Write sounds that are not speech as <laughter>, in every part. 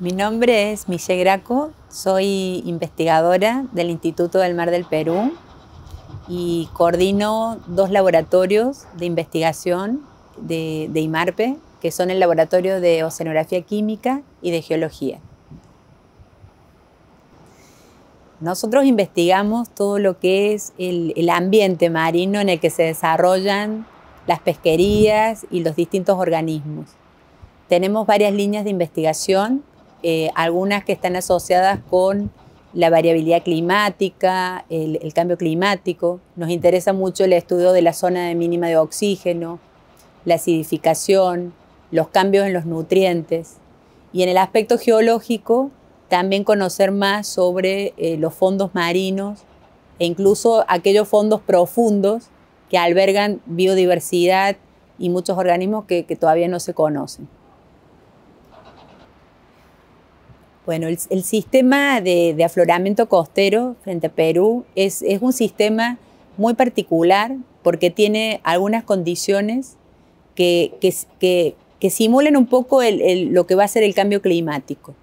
Mi nombre es Michelle Graco, soy investigadora del Instituto del Mar del Perú y coordino dos laboratorios de investigación de, IMARPE, que son el Laboratorio de Oceanografía Química y de Geología. Nosotros investigamos todo lo que es el, el, ambiente marino en el que se desarrollan las pesquerías y los distintos organismos. Tenemos varias líneas de investigación eh, algunas que están asociadas con la variabilidad climática, el, cambio climático. Nos interesa mucho el estudio de la zona de mínima de oxígeno, la acidificación, los cambios en los nutrientes. Y en el aspecto geológico, también conocer más sobre eh, los fondos marinos e incluso aquellos fondos profundos que albergan biodiversidad y muchos organismos que todavía no se conocen. Bueno, el, sistema de, afloramiento costero frente a Perú es, un sistema muy particular porque tiene algunas condiciones que, que, simulan un poco lo que va a ser el cambio climático.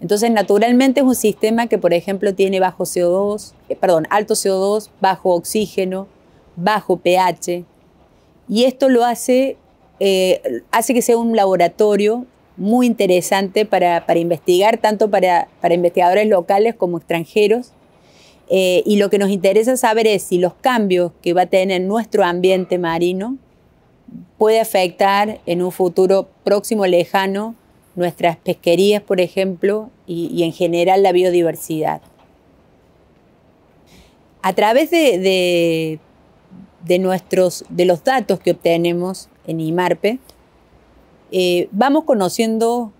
Entonces, naturalmente es un sistema que, por ejemplo, tiene bajo CO2, eh, perdón, alto CO2, bajo oxígeno, bajo pH, y esto lo hace, eh, hace que sea un laboratorio muy interesante para, para investigar, tanto para, para, investigadores locales como extranjeros. Eh, y lo que nos interesa saber es si los cambios que va a tener nuestro ambiente marino puede afectar en un futuro próximo lejano nuestras pesquerías, por ejemplo, y, en general la biodiversidad. A través de, de, nuestros, de los datos que obtenemos en IMARPE, eh, vamos conociendo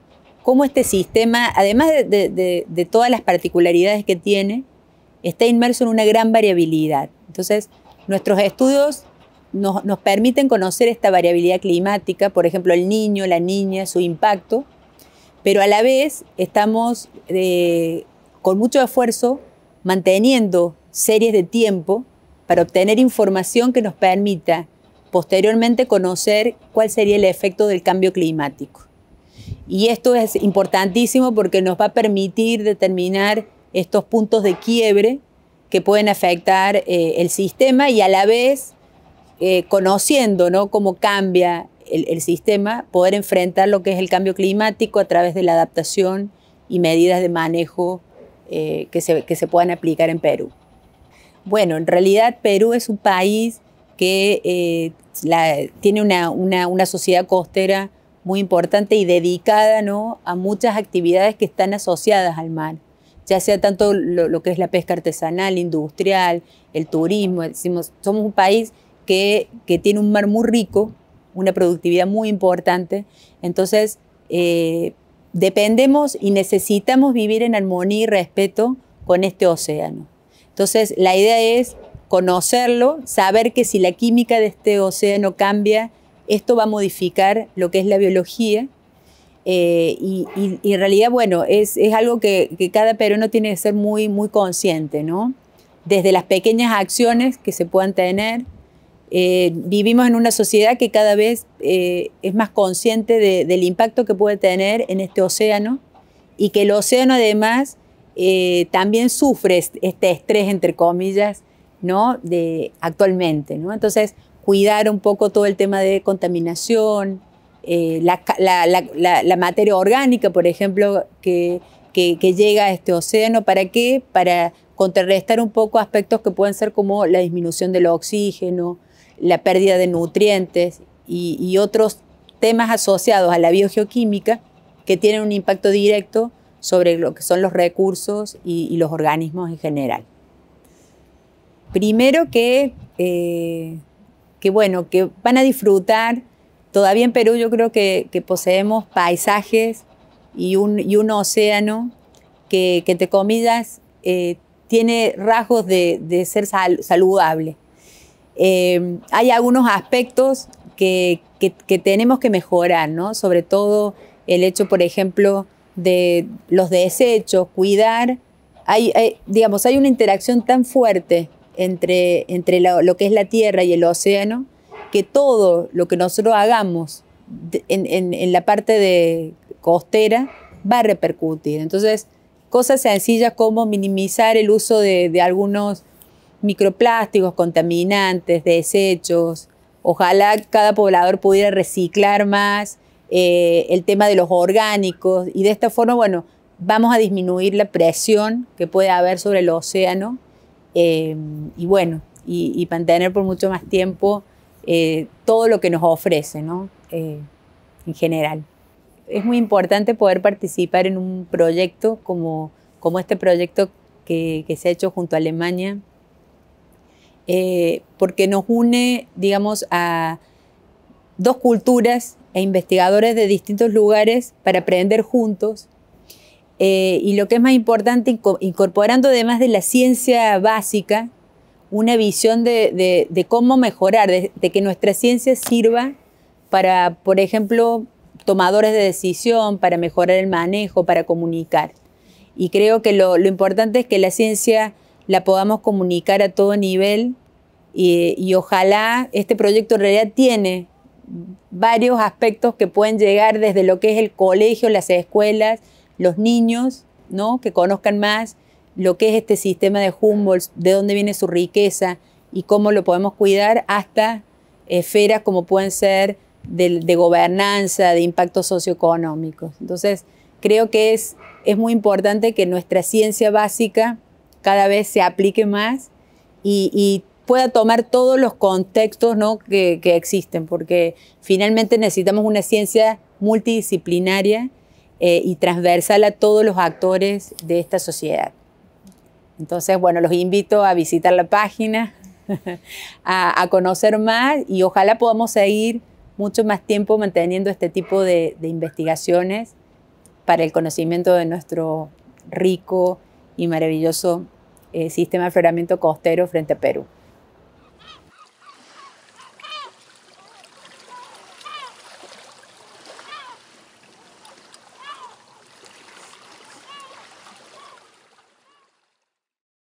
cómo este sistema, además de, todas las particularidades que tiene, está inmerso en una gran variabilidad. Entonces, nuestros estudios nos, permiten conocer esta variabilidad climática, por ejemplo, el niño, la niña, su impacto, pero a la vez estamos eh, con mucho esfuerzo manteniendo series de tiempo para obtener información que nos permita posteriormente conocer cuál sería el efecto del cambio climático. Y esto es importantísimo porque nos va a permitir determinar estos puntos de quiebre que pueden afectar eh, el sistema y a la vez, eh, conociendo cómo cambia el, sistema, poder enfrentar lo que es el cambio climático a través de la adaptación y medidas de manejo eh, que, se, que se puedan aplicar en Perú. Bueno, en realidad Perú es un país que eh, tiene una, sociedad costera muy importante y dedicada ¿no? a muchas actividades que están asociadas al mar, ya sea tanto lo, que es la pesca artesanal, industrial, el turismo. Decimos, somos un país que, tiene un mar muy rico, una productividad muy importante, entonces eh, dependemos y necesitamos vivir en armonía y respeto con este océano. Entonces, la idea es conocerlo, saber que si la química de este océano cambia, esto va a modificar lo que es la biología. Eh, y, en realidad, bueno, es, algo que, cada peruano tiene que ser muy, muy consciente, ¿no? Desde las pequeñas acciones que se puedan tener. Eh, vivimos en una sociedad que cada vez eh, es más consciente del impacto que puede tener en este océano y que el océano además también sufre este estrés, entre comillas, de, actualmente, Entonces, cuidar un poco todo el tema de contaminación, eh, la, materia orgánica, por ejemplo, que, llega a este océano, ¿para qué? Para contrarrestar un poco aspectos que pueden ser como la disminución del oxígeno, la pérdida de nutrientes y, otros temas asociados a la biogeoquímica que tienen un impacto directo sobre lo que son los recursos y los organismos en general. Primero eh, que, bueno, que van a disfrutar. Todavía en Perú yo creo que, poseemos paisajes y un, océano que, te comidas eh, tiene rasgos de, ser saludable. Eh, hay algunos aspectos que, tenemos que mejorar, Sobre todo el hecho, por ejemplo, de los desechos, cuidar. digamos, hay una interacción tan fuerte entre, lo que es la Tierra y el océano, que todo lo que nosotros hagamos en, la parte de costera va a repercutir. Entonces, cosas sencillas como minimizar el uso de, algunos microplásticos, contaminantes, desechos. Ojalá cada poblador pudiera reciclar más eh, el tema de los orgánicos y de esta forma, bueno, vamos a disminuir la presión que puede haber sobre el océano eh, y bueno, y, mantener por mucho más tiempo eh, todo lo que nos ofrece, ¿no? Eh, en general. Es muy importante poder participar en un proyecto como, como este proyecto que, que se ha hecho junto a Alemania, porque nos une, digamos, a dos culturas e investigadores de distintos lugares para aprender juntos eh, y lo que es más importante, incorporando además de la ciencia básica, una visión de, cómo mejorar, de, que nuestra ciencia sirva para, por ejemplo, tomadores de decisión, para mejorar el manejo, para comunicar. Y creo que lo, importante es que la ciencia la podamos comunicar a todo nivel y, y ojalá este proyecto en realidad tiene varios aspectos que pueden llegar desde lo que es el colegio, las escuelas, los niños, ¿no? Que conozcan más lo que es este sistema de Humboldt, de dónde viene su riqueza y cómo lo podemos cuidar, hasta esferas como pueden ser de, gobernanza, de impactos socioeconómicos. Entonces, creo que es, muy importante que nuestra ciencia básica cada vez se aplique más y, pueda tomar todos los contextos que existen, porque finalmente necesitamos una ciencia multidisciplinaria eh, y transversal a todos los actores de esta sociedad. Entonces, bueno, los invito a visitar la página, <laughs> a, conocer más y ojalá podamos seguir mucho más tiempo manteniendo este tipo de, investigaciones para el conocimiento de nuestro rico y maravilloso eh, sistema de afloramiento costero frente a Perú.